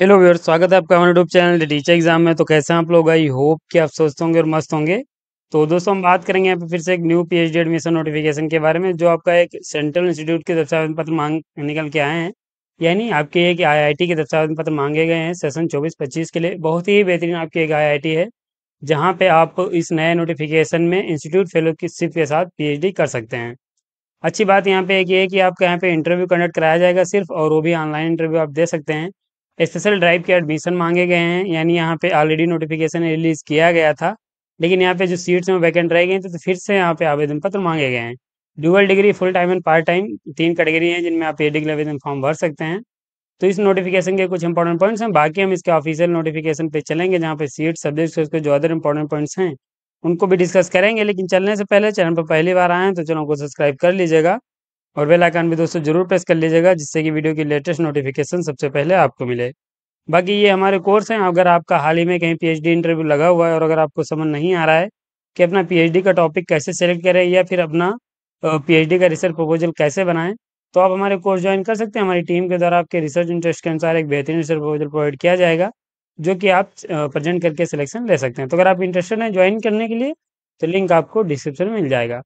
hello व्यवर स्वागत है आपका हमारे यूट्यूब चैनल टीचर एग्जाम में तो कैसे हैं आप लोग आई होप कि आप सोचते होंगे और मस्त होंगे तो दोस्तों हम बात करेंगे यहाँ पे फिर से एक न्यू पीएचडी एडमिशन नोटिफिकेशन के बारे में जो आपका एक सेंट्रल इंस्टीट्यूट के दस्तावेज पत्र मांग निकल के आए हैं यानी आपके एक आई के दस्तावेज पत्र मांगे गए हैं सेशन चौबीस पच्चीस के लिए बहुत ही बेहतरीन आपकी एक आई है जहाँ पे आप इस नए नोटिफिकेशन में इंस्टीट्यूट फेलोशिप के साथ पी कर सकते हैं अच्छी बात यहाँ पे एक ये है कि आपका यहाँ पे इंटरव्यू कंडक्ट कराया जाएगा सिर्फ और वो भी ऑनलाइन इंटरव्यू आप दे सकते हैं स्पेशल ड्राइव के एडमिशन मांगे गए हैं यानी यहाँ पे ऑलरेडी नोटिफिकेशन रिलीज किया गया था लेकिन यहाँ पे जो सीट्स हैं वैकेंट रह गए हैं तो, तो फिर से यहाँ पे आवेदन पत्र मांगे गए हैं dual degree full time and part time तीन कैटेगरी हैं जिनमें आप ए डिग्री आवेदन फॉर्म भर सकते हैं तो इस नोटिफिकेशन के कुछ इंपॉर्टेंट पॉइंट्स हैं बाकी हम इसके ऑफिशियल नोटिफिकेशन पे चलेंगे जहाँ पे सीट सब्जेक्ट उसके जो अदर इंपॉर्टेंट पॉइंट्स हैं उनको भी डिस्कस करेंगे लेकिन चलने से पहले चैनल पर पहली बार आए हैं तो चैनल को सब्सक्राइब कर लीजिएगा और बेल आइकन भी दोस्तों जरूर प्रेस कर लीजिएगा जिससे कि वीडियो की लेटेस्ट नोटिफिकेशन सबसे पहले आपको मिले बाकी ये हमारे कोर्स हैं अगर आपका हाल ही में कहीं पीएचडी इंटरव्यू लगा हुआ है और अगर आपको समझ नहीं आ रहा है कि अपना पीएचडी का टॉपिक कैसे सेलेक्ट करें या फिर अपना पीएचडी का रिसर्च प्रपोजल कैसे बनाएं तो आप हमारे कोर्स ज्वाइन कर सकते हैं हमारी टीम के द्वारा आपके रिसर्च इंटरेस्ट के अनुसार एक बेहतरीन रिसर्च प्रपोजल प्रोवाइड किया जाएगा जो कि आप प्रेजेंट करके सिलेक्शन ले सकते हैं तो अगर आप इंटरेस्टेड हैं ज्वाइन करने के लिए तो लिंक आपको डिस्क्रिप्शन में मिल जाएगा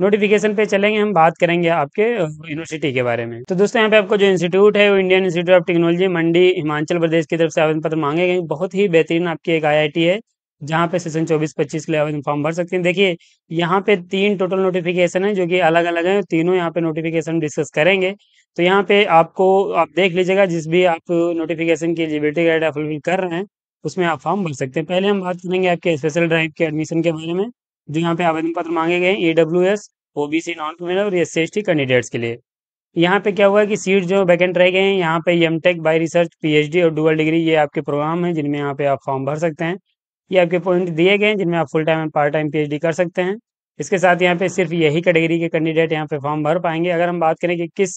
नोटिफिकेशन पे चलेंगे हम बात करेंगे आपके यूनिवर्सिटी के बारे में तो दोस्तों यहाँ पे आपको जो इंस्टीट्यूट है वो Indian institute of technology Mandi Himachal Pradesh की तरफ से आवेदन पत्र मांगे गए बहुत ही बेहतरीन आपकी एक आईआईटी है जहाँ पे सेशन चौबीस पच्चीस के लिए आवेदन फॉर्म भर सकते हैं देखिए यहाँ पे तीन टोटल नोटिफिकेशन है जो की अलग अलग है तीनों यहाँ पे नोटिफिकेशन डिस्कस करेंगे तो यहाँ पे आपको आप देख लीजिएगा जिस भी आप नोटिफिकेशन की एलिजिबिलिटी क्राइटेरिया फुलफिल कर रहे हैं उसमें आप फॉर्म भर सकते हैं पहले हम बात करेंगे आपके स्पेशल ड्राइव के एडमिशन के बारे में जो यहाँ पे आवेदन पत्र मांगे गए E W S C non criminal और एस सी कैंडिडेट्स के लिए यहाँ पे क्या हुआ है कि सीट जो वैकेंट रह गए हैं यहाँ पे M tech by research P और डुअल डिग्री ये आपके प्रोग्राम है जिनमें यहाँ पे आप फॉर्म भर सकते हैं ये आपके पॉइंट दिए गए हैं जिनमें आप full time and part time P कर सकते हैं इसके साथ यहाँ पे सिर्फ यही कैटेगरी के कैंडिडेट यहाँ पे फॉर्म भर पाएंगे अगर हम बात करें कि किस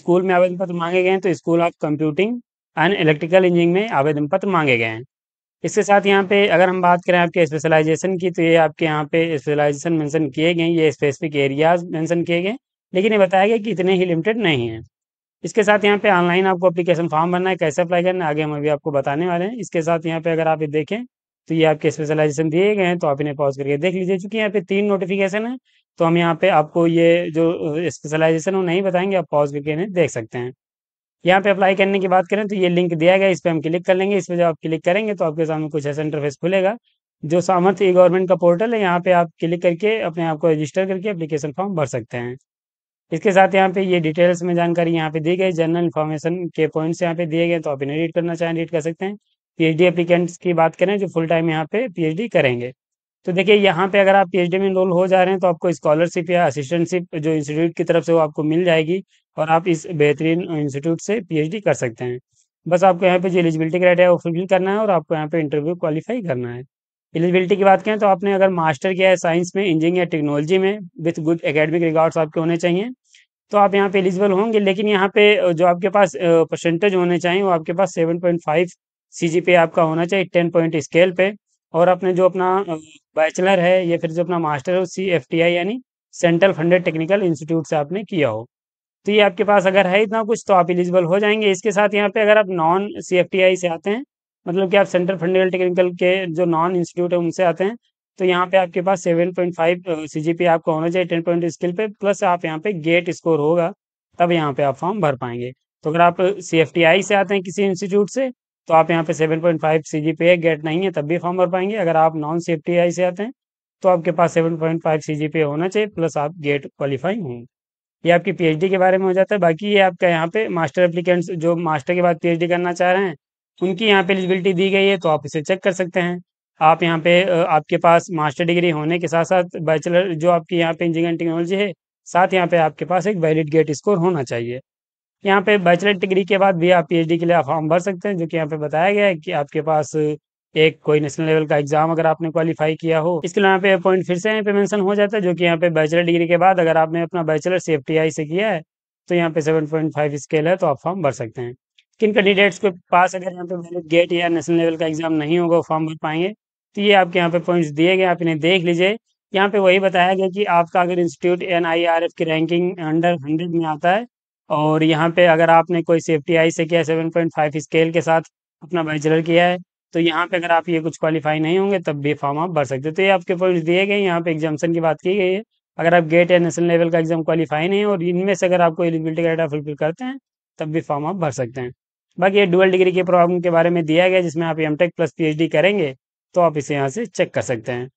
स्कूल में आवेदन पत्र मांगे गए हैं तो school of computing and electrical engineering में आवेदन पत्र मांगे गए हैं इसके साथ यहाँ पे अगर हम बात करें आपके स्पेशलाइजेशन की तो ये आपके यहाँ पे स्पेशलाइजेशन मेंशन किए गए ये स्पेसिफिक एरियाज मेंशन किए गए लेकिन ये बताया गया कि इतने ही लिमिटेड नहीं है इसके साथ यहाँ पे ऑनलाइन आपको अप्लीकेशन फॉर्म भरना है कैसे अप्लाई करना है आगे हम अभी आपको बताने वाले हैं इसके साथ यहाँ पे अगर आप ये देखें तो ये आपके स्पेशलाइजेशन दिए गए हैं तो आप इन्हें पॉज करके देख लीजिए चूंकि यहाँ पे तीन नोटिफिकेशन है तो हम यहाँ पे आपको ये जो स्पेशलाइजेशन वो नहीं बताएंगे आप पॉज करके इन्हें देख सकते हैं यहाँ पे अप्लाई करने की बात करें तो ये लिंक दिया गया इस पर हम क्लिक कर लेंगे इस पर जब आप क्लिक करेंगे तो आपके सामने कुछ ऐसा इंटरफेस खुलेगा जो सामर्थ ई गवर्नमेंट का पोर्टल है यहाँ पे आप क्लिक करके अपने आप को रजिस्टर करके अप्लीकेशन फॉर्म भर सकते हैं इसके साथ यहाँ पे ये डिटेल्स में जानकारी यहाँ पे दी गई जनरल इन्फॉर्मेशन के पॉइंट्स यहाँ पे दिए गए तो आप इन्हें रीड करना चाहें रीड कर सकते हैं पीएचडी एच की बात करें जो फुल टाइम यहाँ पे पीएचडी करेंगे तो देखिए यहाँ पे अगर आप पीएचडी में इनरोल हो जा रहे हैं तो आपको स्कॉलरशिप या असिस्टेंटशिप जो इंस्टीट्यूट की तरफ से वो आपको मिल जाएगी और आप इस बेहतरीन इंस्टीट्यूट से पीएचडी कर सकते हैं बस आपको यहाँ पे जो एलिजिबिलिटी क्राइटेरिया वो फुलफिल करना है और आपको यहाँ पे इंटरव्यू क्वालिफाई करना है एलिजिबिलिटी की बात करें तो आपने अगर मास्टर किया है साइंस में इंजीनियरिंग या टेक्नोलॉजी में विथ गुड एकेडमिक रिकॉर्ड्स आपके होने चाहिए तो आप यहाँ पे एलिजिबल होंगे लेकिन यहाँ पे जो आपके पास परसेंटेज होने चाहिए वो आपके पास seven point five C G पे आपका होना चाहिए टेन पॉइंट स्केल पे और आपने जो अपना बैचलर है या फिर जो अपना मास्टर है सी एफ टी आई यानी सेंट्रल फंडेड टेक्निकल इंस्टीट्यूट से आपने किया हो तो ये आपके पास अगर है इतना कुछ तो आप एलिजिबल हो जाएंगे इसके साथ यहाँ पे अगर आप non C F T I से आते हैं मतलब कि आप सेंट्रल फंडेड टेक्निकल के जो नॉन इंस्टीट्यूट है उनसे आते हैं तो यहाँ पे आपके पास seven point five C G P आपका होना चाहिए टेन पॉइंट स्किल पे प्लस आप यहाँ पे गेट स्कोर होगा तब यहाँ पे आप फॉर्म भर पाएंगे तो अगर आप सी एफ टी आई से आते हैं किसी इंस्टीट्यूट से तो आप यहाँ पे 7.5 पॉइंट पे गेट नहीं है तब भी फॉर्म भर पाएंगे अगर आप नॉन सेफ्टी आई से आते हैं तो आपके पास 7.5 पॉइंट पे होना चाहिए प्लस आप गेट क्वालिफाई होंगे ये आपकी डी के बारे में हो जाता है बाकी ये आपका यहाँ पे मास्टर अप्लीकेंट्स जो मास्टर के बाद डी करना चाह रहे हैं उनकी यहाँ पे एलिजिबिलिटी दी गई है तो आप इसे चेक कर सकते हैं आप यहाँ पे आपके पास मास्टर डिग्री होने के साथ साथ बैचलर जो आपकी यहाँ पे इंजीनियरिंग टेक्नोलॉजी है साथ यहाँ पे आपके पास एक वैलिड गेट स्कोर होना चाहिए यहाँ पे बैचलर डिग्री के बाद भी आप पीएचडी के लिए फॉर्म भर सकते हैं जो कि यहाँ पे बताया गया है कि आपके पास एक कोई नेशनल लेवल का एग्जाम अगर आपने क्वालिफाई किया हो इसके लिए यहाँ पे पॉइंट फिर से यहाँ पे मेंशन हो जाता है जो कि यहाँ पे बैचलर डिग्री के बाद अगर आपने अपना बैचलर आई से किया है तो यहाँ पे सेवन पॉइंट फाइव स्केल है तो आप फॉर्म भर सकते हैं किन कैंडिडेट्स के पास अगर यहाँ पे वैलिड गेट या नेशनल लेवल का एग्जाम नहीं होगा फॉर्म भर पाएंगे तो ये आपके यहाँ पे पॉइंट दिए गए आप इन्हें देख लीजिए यहाँ पे वही बताया गया कि आपका अगर इंस्टीट्यूट एन की रैंकिंग अंडर हंड्रेड में आता है और यहाँ पे अगर आपने कोई सेफ्टी आई से किया सेवन पॉइंट फाइव स्केल के साथ अपना बैचलर किया है तो यहाँ पे अगर आप ये कुछ क्वालिफाई नहीं होंगे तब भी फॉर्म आप भर सकते हो तो ये आपके पॉइंट्स दिए गए यहाँ पे एग्जामेशन की बात की गई है अगर आप गेट या नेशनल लेवल का एग्जाम क्वालिफाई नहीं और इनमें से अगर आपको एलिजिबिलिटी डाटा फुलफिल करते हैं तब भी फॉर्म आप भर सकते हैं बाकी ये डुअल डिग्री के प्रॉब्लम के बारे में दिया गया जिसमें आप एम प्लस पी करेंगे तो आप इसे यहाँ से चेक कर सकते हैं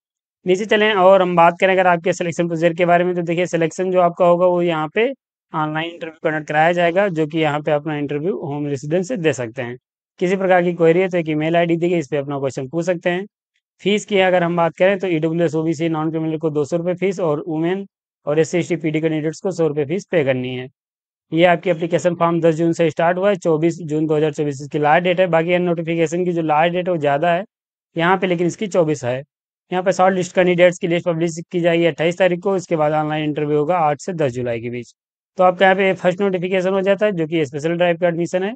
नीचे चलें और हम बात करें अगर आपके सिलेक्शन प्रोसीजर के बारे में तो देखिए सिलेक्शन जो आपका होगा वो यहाँ पे ऑनलाइन इंटरव्यू कंडक्ट कराया जाएगा जो कि यहाँ पे अपना इंटरव्यू होम रेसिडेंस से दे सकते हैं किसी प्रकार की क्वेरी है तो एक ईमेल आईडी दी गई इस पर अपना क्वेश्चन पूछ सकते हैं फीस की अगर हम बात करें तो E W S OBC non criminal को दो सौ रुपये फीस और वुमेन और S C S T P D candidates को सौ रुपये फीस पे करनी है ये आपकी अप्लीकेशन फॉर्म दस जून से स्टार्ट हुआ है चौबीस जून चौबीस इसकी लास्ट डेट है बाकी नोटिफिकेशन की जो लास्ट डेट है वो ज़्यादा है यहाँ पे लेकिन इसकी चौबीस है यहाँ पे शॉर्ट लिस्ट कैंडिडेट्स की लिस्ट पब्लिश की जाएगी अट्ठाईस तारीख को इसके बाद ऑनलाइन इंटरव्यू होगा आठ से दस जुलाई के बीच तो आपका यहाँ पे फर्स्ट नोटिफिकेशन हो जाता है जो कि स्पेशल ड्राइव का एडमिशन है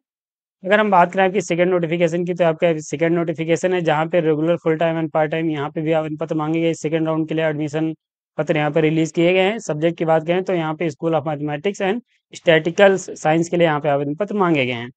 अगर हम बात करें आपकी सेकंड नोटिफिकेशन की तो आपका सेकंड नोटिफिकेशन है जहाँ पे regular full time and part time यहाँ पे भी आवेदन पत्र मांगे गए सेकंड राउंड के लिए एडमिशन पत्र यहाँ पे रिलीज किए गए हैं सब्जेक्ट की बात करें तो यहाँ पे school of mathematics and statistical science के लिए यहाँ पे आवेदन पत्र मांगे गए हैं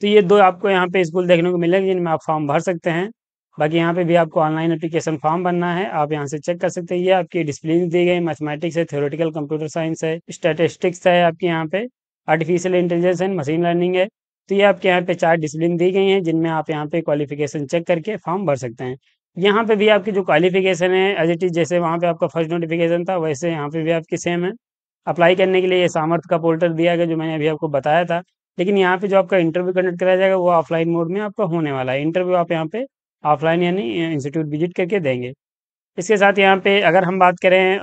तो ये दो आपको यहाँ पे स्कूल देखने को मिलेंगे जिनमें आप फॉर्म भर सकते हैं बाकी यहाँ पे भी आपको ऑनलाइन एप्लीकेशन फॉर्म बनना है आप यहाँ से चेक कर सकते हैं ये आपकी डिसिप्लिन दी गई मैथमेटिक्स है थ्योरेटिकल कंप्यूटर साइंस है स्टेटिस्टिक्स है आपके यहाँ पे आर्टिफिशियल इंटेलिजेंस है मशीन लर्निंग है तो ये आपके यहाँ पे चार डिसिप्लिन दी गई हैं जिनमें आप यहाँ पे क्वालिफिकेशन चेक करके फॉर्म भर सकते हैं यहाँ पे भी आपकी जो क्वालिफिकेशन है एज इट इज जैसे वहाँ पे आपका फर्स्ट नोटिफिकेशन था वैसे यहाँ पे भी आपकी सेम है अप्लाई करने के लिए ये सामर्थ का पोर्टल दिया गया जो मैंने अभी आपको बताया था लेकिन यहाँ पे जो आपका इंटरव्यू कंडक्ट कराया जाएगा वो ऑफलाइन मोड में आपका होने वाला है इंटरव्यू आप यहाँ पे ऑफलाइन यानी इंस्टीट्यूट विजिट करके देंगे इसके साथ यहाँ पे अगर हम बात करें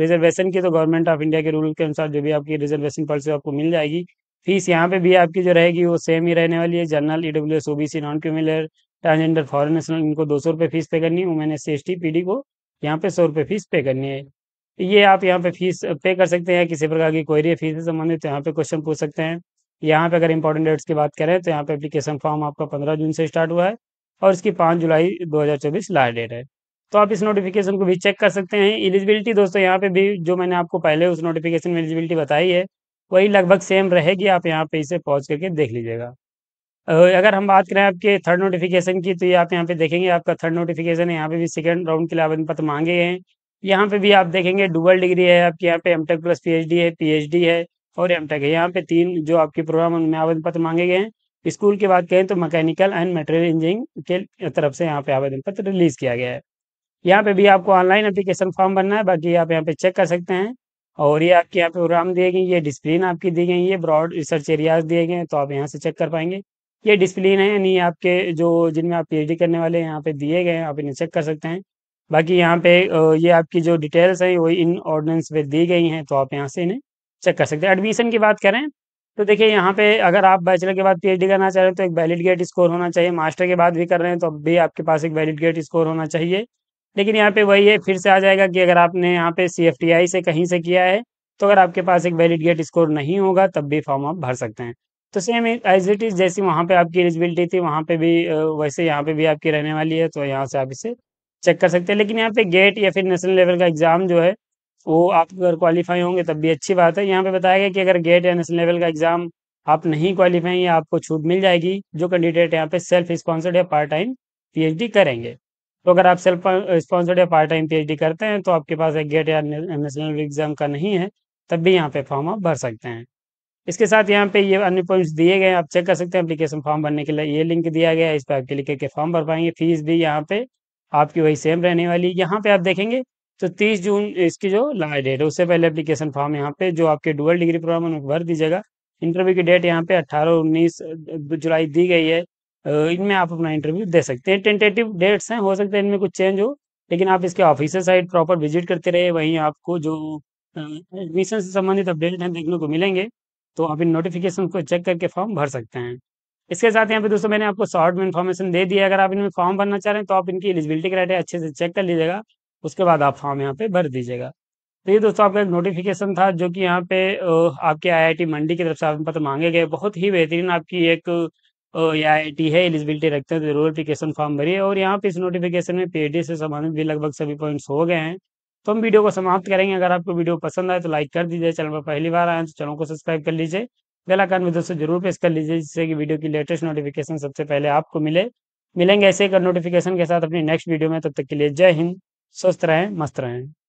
रिजर्वेशन की तो गवर्नमेंट ऑफ इंडिया के रूल के अनुसार जो भी आपकी रिजर्वेशन पॉलिसी आपको मिल जाएगी फीस यहाँ पे भी आपकी जो रहेगी वो सेम ही रहने वाली है general E W S O B C non क्यूमिलर ट्रांसजेंडर फॉरन नेशनल इनको दो सौ रुपये फीस पे करनी है women S C S T P D को यहाँ पे सौ रुपये फीस पे करनी है ये आप यहाँ पे फीस पे कर सकते हैं किसी प्रकार की क्वेरी फीस से संबंधित तो यहाँ पे क्वेश्चन पूछ सकते हैं यहाँ पे अगर इंपॉर्टेंट डेट्स की बात करें तो यहाँ पे अप्लीकेशन फॉर्म आपका पंद्रह जून से स्टार्ट हुआ है और इसकी पाँच जुलाई दो लास्ट डेट है तो आप इस नोटिफिकेशन को भी चेक कर सकते हैं एलिजिबिलिटी दोस्तों यहाँ पे भी जो मैंने आपको पहले उस नोटिफिकेशन में एलिजिबिलिटी बताई है वही लगभग सेम रहेगी आप यहाँ पे इसे पॉज करके देख लीजिएगा अगर हम बात करें आपके थर्ड नोटिफिकेशन की तो ये आप यहाँ पे देखेंगे आपका थर्ड नोटिफिकेशन है यहाँ पे भी सेकेंड राउंड के लिए आवेदन पत्र मांगे हैं यहाँ पे भी आप देखेंगे डुबल डिग्री है आपके यहाँ पे एम प्लस पी है पी है और एम टेक है यहाँ पे तीन जो आपके प्रोग्राम उनमें आवेदन पत्र मांगे गए हैं स्कूल की बात करें तो मैकेनिकल एंड मटेरियल इंजीनियरिंग के तरफ से यहाँ पे आवेदन पत्र रिलीज किया गया है यहाँ पे भी आपको ऑनलाइन अप्लीकेशन फॉर्म भरना है बाकी आप यहाँ पे चेक कर सकते हैं और ये आपके यहाँ पे प्रोग्राम दिए गए ये डिसप्लिन आपकी दी गई ये ब्रॉड रिसर्च एरियाज दिए गए हैं तो आप यहाँ से चेक कर पाएंगे ये डिसप्लिन है यानी आपके जो जिनमें आप पी करने वाले हैं यहाँ पे दिए गए हैं आप इन्हें चेक कर सकते हैं बाकी यहाँ पे ये आपकी जो डिटेल्स हैं वो इन ऑर्डिनेंस पे दी गई हैं तो आप यहाँ से इन्हें चेक कर सकते हैं एडमिशन की बात करें तो देखिए यहाँ पे अगर आप बैचलर के बाद पीएचडी करना चाह रहे हैं तो एक वैलिड गेट स्कोर होना चाहिए मास्टर के बाद भी कर रहे हैं तो अब भी आपके पास एक वैलिड गेट स्कोर होना चाहिए लेकिन यहाँ पे वही है फिर से आ जाएगा कि अगर आपने यहाँ पे सी से कहीं से किया है तो अगर आपके पास एक वैलिड गेट स्कोर नहीं होगा तब भी फॉर्म आप भर सकते हैं तो सेम एज इट इज़ जैसी वहाँ पे आपकी एलिजिबिलिटी थी वहाँ पे भी वैसे यहाँ पे भी आपकी रहने वाली है तो यहाँ से आप इसे चेक कर सकते हैं लेकिन यहाँ पे गेट या फिर नेशनल लेवल का एग्ज़ाम जो है वो आप अगर क्वालिफाई होंगे तब भी अच्छी बात है यहाँ पे बताया गया कि अगर गेट या नेशनल लेवल का एग्जाम आप नहीं क्वालिफाई या आपको छूट मिल जाएगी जो कैंडिडेट यहाँ पे सेल्फ स्पॉन्सर्ड या पार्ट टाइम पीएचडी करेंगे तो अगर आप सेल्फ स्पॉन्सर्ड या पार्ट टाइम पीएचडी करते हैं तो आपके पास एक गेट या नेशनल एग्जाम का नहीं है तब भी यहाँ पे फॉर्म आप भर सकते हैं इसके साथ यहाँ पे ये अन्य पॉइंट्स दिए गए आप चेक कर सकते हैं अप्लीकेशन फॉर्म भरने के लिए ये लिंक दिया गया है इस पर आप क्लिक करके फॉर्म भर पाएंगे फीस भी यहाँ पे आपकी वही सेम रहने वाली यहाँ पे आप देखेंगे तो 30 जून इसकी जो लास्ट डेट है उससे पहले एप्लीकेशन फॉर्म यहाँ पे जो आपके डुअल डिग्री प्रोग्राम उनको भर दीजिएगा इंटरव्यू की डेट यहाँ पे 18 उन्नीस जुलाई दी गई है इनमें आप अपना इंटरव्यू दे सकते हैं टेंटेटिव डेट्स हैं हो सकते हैं इनमें कुछ चेंज हो लेकिन आप इसके ऑफिसर साइड प्रॉपर विजिट करते रहे वहीं आपको जो एडमिशन से संबंधित अपडेट हैं देखने को मिलेंगे तो आप इन नोटिफिकेशन को चेक करके फॉर्म भर सकते हैं इसके साथ यहाँ पे दोस्तों मैंने आपको शॉर्ट में इन्फॉर्मेशन दे दिया अगर आप इनमें फॉर्म भरना चाह रहे हैं तो आप इनकी एलिजिबिलिटी क्राइटेरिया अच्छे से चेक कर लीजिएगा उसके बाद आप फॉर्म यहाँ पे भर दीजिएगा तो ये दोस्तों आपका एक नोटिफिकेशन था जो कि यहाँ पे आपके आईआईटी मंडी की तरफ से आवेदन पत्र मांगे गए बहुत ही बेहतरीन आपकी एक आई टी है एलिजिबिलिटी रखते हैं तो जरूर एप्लीकेशन फॉर्म भरिए और यहाँ पे इस नोटिफिकेशन में पीएचडी से संबंधित भी लगभग सभी पॉइंट्स हो गए हैं तो हम वीडियो को समाप्त करेंगे अगर आपको वीडियो पसंद आए तो लाइक कर दीजिए चैनल पर पहली बार आए तो चैनल को सब्सक्राइब कर लीजिए बेल आइकन भी दोस्तों जरूर प्रेस कर लीजिए जिससे कि वीडियो की लेटेस्ट नोटिफिकेशन सबसे पहले आपको मिले मिलेंगे ऐसे एक नोटिफिकेशन के साथ अपनी नेक्स्ट वीडियो में तब तक के लिए जय हिंद स्वस्थ रहें मस्त रहें